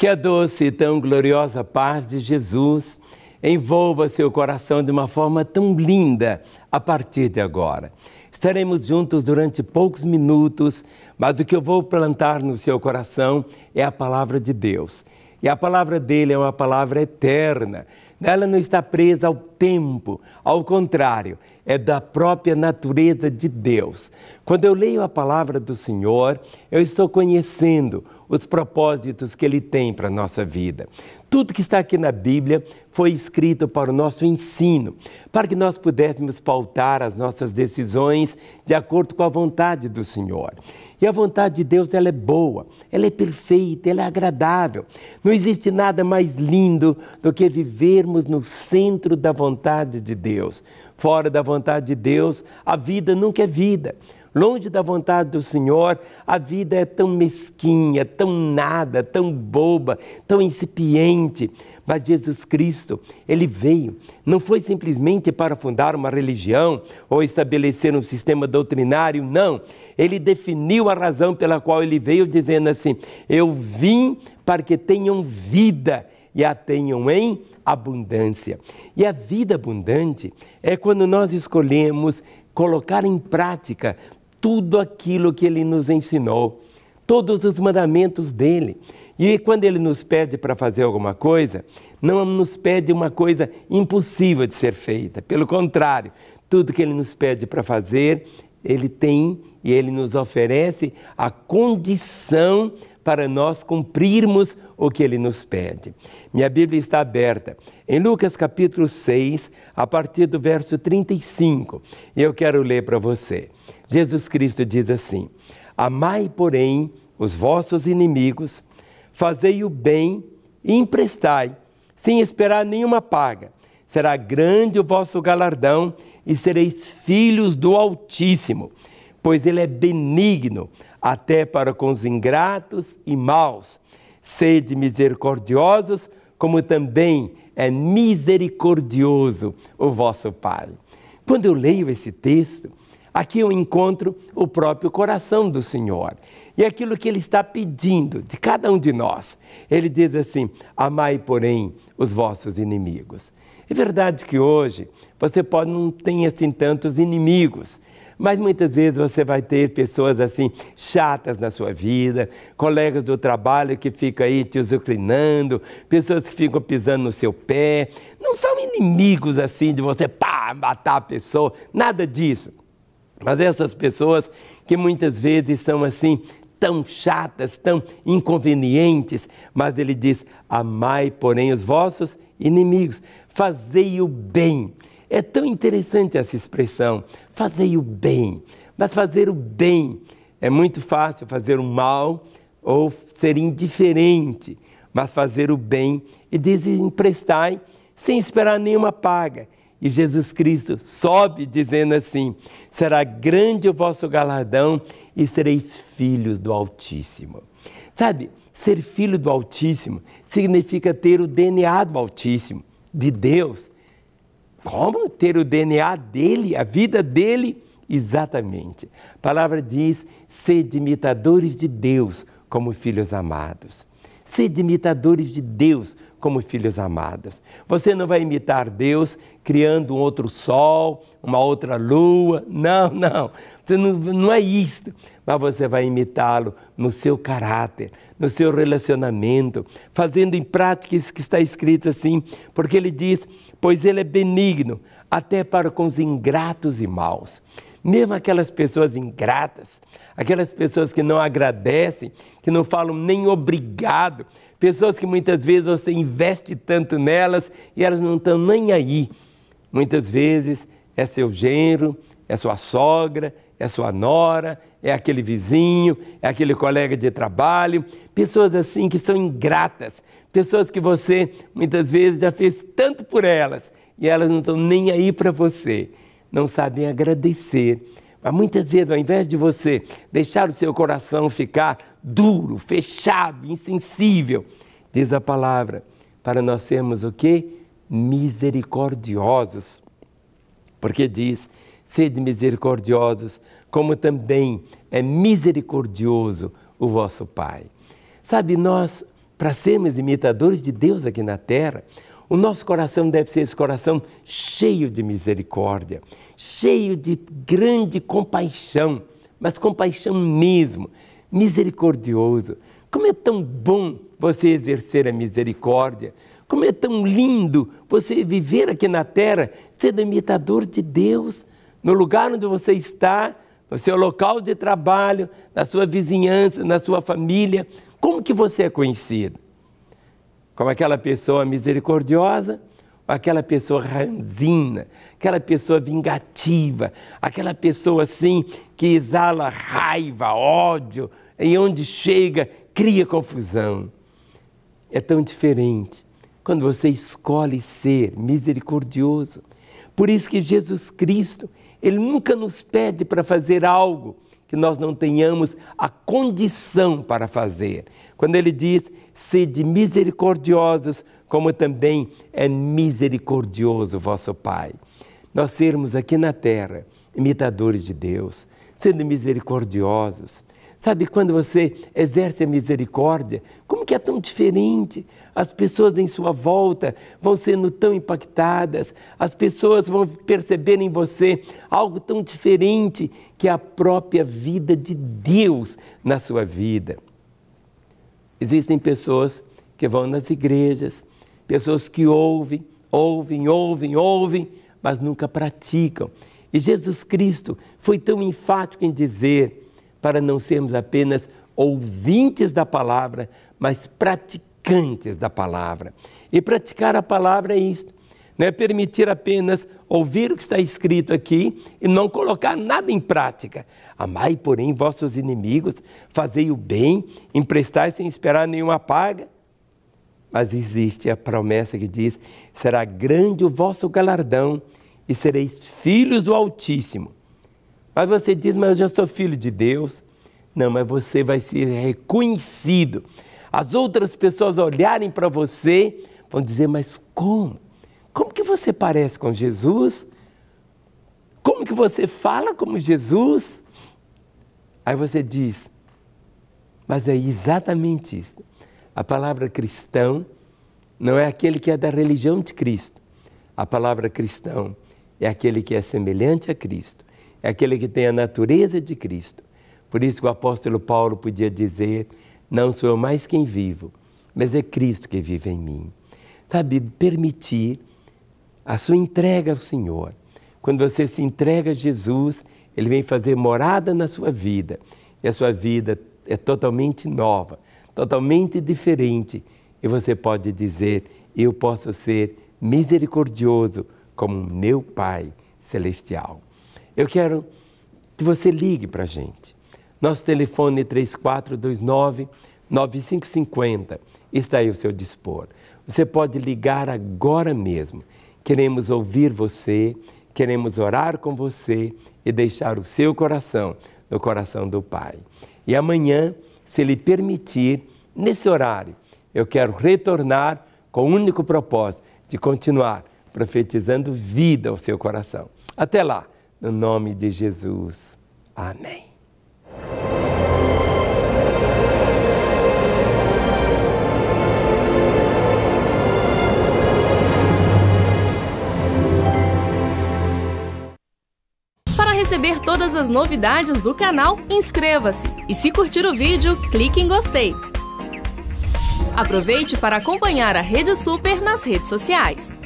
Que a doce e tão gloriosa paz de Jesus envolva seu coração de uma forma tão linda a partir de agora. Estaremos juntos durante poucos minutos, mas o que eu vou plantar no seu coração é a palavra de Deus. E a palavra dele é uma palavra eterna. Ela não está presa ao tempo, ao contrário, é da própria natureza de Deus. Quando eu leio a palavra do Senhor, eu estou conhecendo os propósitos que Ele tem para a nossa vida. Tudo que está aqui na Bíblia foi escrito para o nosso ensino, para que nós pudéssemos pautar as nossas decisões de acordo com a vontade do Senhor. E a vontade de Deus ela é boa, ela é perfeita, ela é agradável. Não existe nada mais lindo do que vivermos no centro da vontade de Deus. Fora da vontade de Deus, a vida nunca é vida. Longe da vontade do Senhor, a vida é tão mesquinha, tão nada, tão boba, tão incipiente. Mas Jesus Cristo, ele veio, não foi simplesmente para fundar uma religião ou estabelecer um sistema doutrinário, não. Ele definiu a razão pela qual ele veio, dizendo assim: Eu vim para que tenham vida e a tenham em abundância. E a vida abundante é quando nós escolhemos colocar em prática tudo aquilo que ele nos ensinou, todos os mandamentos dele. E quando ele nos pede para fazer alguma coisa, não nos pede uma coisa impossível de ser feita. Pelo contrário, tudo que ele nos pede para fazer, ele tem e ele nos oferece a condição para nós cumprirmos o que ele nos pede. Minha Bíblia está aberta em Lucas capítulo 6, a partir do verso 35. E eu quero ler para você. Jesus Cristo diz assim: Amai, porém, os vossos inimigos, fazei o bem e emprestai, sem esperar nenhuma paga. Será grande o vosso galardão e sereis filhos do Altíssimo pois ele é benigno até para com os ingratos e maus. Sede misericordiosos, como também é misericordioso o vosso Pai. Quando eu leio esse texto, aqui eu encontro o próprio coração do Senhor e aquilo que ele está pedindo de cada um de nós. Ele diz assim: Amai, porém, os vossos inimigos. É verdade que hoje você pode não ter assim tantos inimigos, mas muitas vezes você vai ter pessoas assim chatas na sua vida, colegas do trabalho que ficam aí te usuclinando, pessoas que ficam pisando no seu pé. Não são inimigos assim de você pá, matar a pessoa, nada disso. Mas essas pessoas que muitas vezes são assim tão chatas, tão inconvenientes, mas ele diz: amai, porém, os vossos inimigos, fazei o bem. É tão interessante essa expressão, fazei o bem. Mas fazer o bem é muito fácil fazer o mal ou ser indiferente, mas fazer o bem e desemprestar emprestai sem esperar nenhuma paga. E Jesus Cristo sobe dizendo assim: será grande o vosso galardão e sereis filhos do Altíssimo. Sabe, ser filho do Altíssimo significa ter o DNA do Altíssimo, de Deus como ter o DNA dele, a vida dele? Exatamente. A palavra diz: sede imitadores de Deus como filhos amados. Sede imitadores de Deus como filhos amados. Você não vai imitar Deus criando um outro sol, uma outra lua. Não, não você não, não é isto, mas você vai imitá-lo no seu caráter, no seu relacionamento, fazendo em prática isso que está escrito assim, porque ele diz: Pois ele é benigno até para com os ingratos e maus. Mesmo aquelas pessoas ingratas, aquelas pessoas que não agradecem, que não falam nem obrigado, pessoas que muitas vezes você investe tanto nelas e elas não estão nem aí. Muitas vezes é seu genro, é sua sogra, é sua nora, é aquele vizinho, é aquele colega de trabalho, pessoas assim que são ingratas, pessoas que você muitas vezes já fez tanto por elas e elas não estão nem aí para você, não sabem agradecer. Mas muitas vezes, ao invés de você deixar o seu coração ficar duro, fechado, insensível, diz a palavra, para nós sermos o quê? Misericordiosos. Porque diz: sede misericordiosos, como também é misericordioso o vosso Pai. Sabe, nós, para sermos imitadores de Deus aqui na terra, o nosso coração deve ser esse coração cheio de misericórdia, cheio de grande compaixão, mas compaixão mesmo, misericordioso. Como é tão bom você exercer a misericórdia, como é tão lindo você viver aqui na terra sendo imitador de Deus, no lugar onde você está, no seu local de trabalho, na sua vizinhança, na sua família, como que você é conhecido? Como aquela pessoa misericordiosa, ou aquela pessoa ranzina, aquela pessoa vingativa, aquela pessoa assim que exala raiva, ódio, e onde chega cria confusão. É tão diferente quando você escolhe ser misericordioso. Por isso que Jesus Cristo ele nunca nos pede para fazer algo que nós não tenhamos a condição para fazer. Quando ele diz, sede misericordiosos, como também é misericordioso vosso Pai. Nós sermos aqui na terra imitadores de Deus, sendo misericordiosos, Sabe quando você exerce a misericórdia? Como que é tão diferente? As pessoas em sua volta vão sendo tão impactadas, as pessoas vão perceber em você algo tão diferente que é a própria vida de Deus na sua vida. Existem pessoas que vão nas igrejas, pessoas que ouvem, ouvem, ouvem, ouvem, mas nunca praticam. E Jesus Cristo foi tão enfático em dizer: para não sermos apenas ouvintes da palavra, mas praticantes da palavra. E praticar a palavra é isto. Não é permitir apenas ouvir o que está escrito aqui e não colocar nada em prática. Amai, porém, vossos inimigos, fazei o bem, emprestai sem esperar nenhuma paga. Mas existe a promessa que diz: será grande o vosso galardão e sereis filhos do Altíssimo, mas você diz, mas eu já sou filho de Deus. Não, mas você vai ser reconhecido. As outras pessoas olharem para você, vão dizer, mas como? Como que você parece com Jesus? Como que você fala como Jesus? Aí você diz, mas é exatamente isso. A palavra cristão não é aquele que é da religião de Cristo. A palavra cristão é aquele que é semelhante a Cristo é aquele que tem a natureza de Cristo. Por isso que o apóstolo Paulo podia dizer: Não sou eu mais quem vivo, mas é Cristo que vive em mim. Sabe, permitir a sua entrega ao Senhor. Quando você se entrega a Jesus, ele vem fazer morada na sua vida. E a sua vida é totalmente nova, totalmente diferente. E você pode dizer: Eu posso ser misericordioso como meu Pai Celestial. Eu quero que você ligue para a gente. Nosso telefone é 3429 9550 está aí ao seu dispor. Você pode ligar agora mesmo. Queremos ouvir você, queremos orar com você e deixar o seu coração no coração do Pai. E amanhã, se Ele permitir, nesse horário, eu quero retornar com o único propósito de continuar profetizando vida ao seu coração. Até lá! No nome de Jesus. Amém. Para receber todas as novidades do canal, inscreva-se e se curtir o vídeo, clique em gostei. Aproveite para acompanhar a Rede Super nas redes sociais.